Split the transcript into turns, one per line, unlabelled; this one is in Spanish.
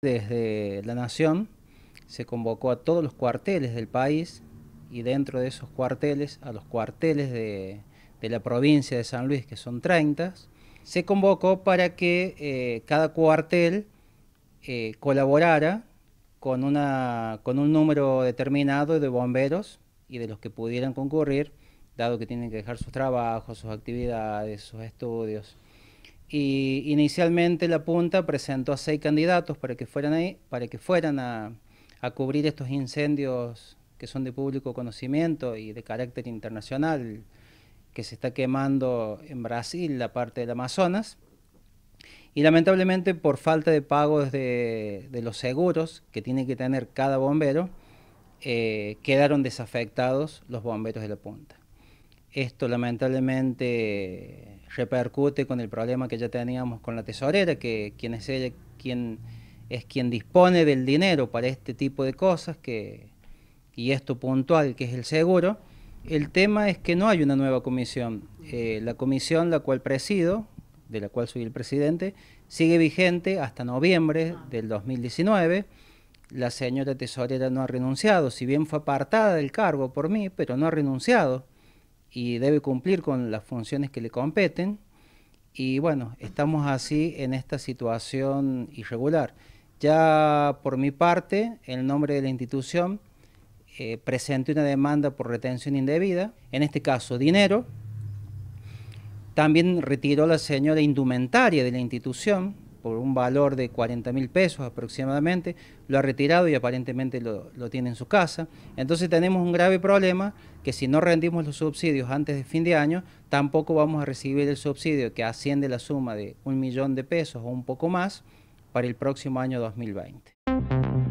Desde la Nación se convocó a todos los cuarteles del país y dentro de esos cuarteles, a los cuarteles de, la provincia de San Luis, que son 30, se convocó para que eh, cada cuartel eh, colaborara con, con un número determinado de bomberos y de los que pudieran concurrir, dado que tienen que dejar sus trabajos, sus actividades, sus estudios. Y inicialmente la Punta presentó a seis candidatos para que fueran ahí, para que fueran a, cubrir estos incendios que son de público conocimiento y de carácter internacional, que se está quemando en Brasil la parte del Amazonas. Y lamentablemente por falta de pagos de, los seguros que tiene que tener cada bombero, eh, quedaron desafectados los bomberos de la punta. Esto lamentablemente repercute con el problema que ya teníamos con la tesorera, que es quien es quien dispone del dinero para este tipo de cosas que, y esto puntual que es el seguro. El tema es que no hay una nueva comisión. Eh, la comisión la cual presido, de la cual soy el presidente, sigue vigente hasta noviembre del 2019. La señora tesorera no ha renunciado, si bien fue apartada del cargo por mí, pero no ha renunciado y debe cumplir con las funciones que le competen. Y bueno, estamos así en esta situación irregular. Ya por mi parte, en nombre de la institución, eh, presenté una demanda por retención indebida, en este caso dinero. También retiró la señora indumentaria de la institución por un valor de 40 mil pesos aproximadamente, lo ha retirado y aparentemente lo, lo tiene en su casa. Entonces tenemos un grave problema que si no rendimos los subsidios antes de fin de año, tampoco vamos a recibir el subsidio que asciende la suma de un millón de pesos o un poco más para el próximo año 2020.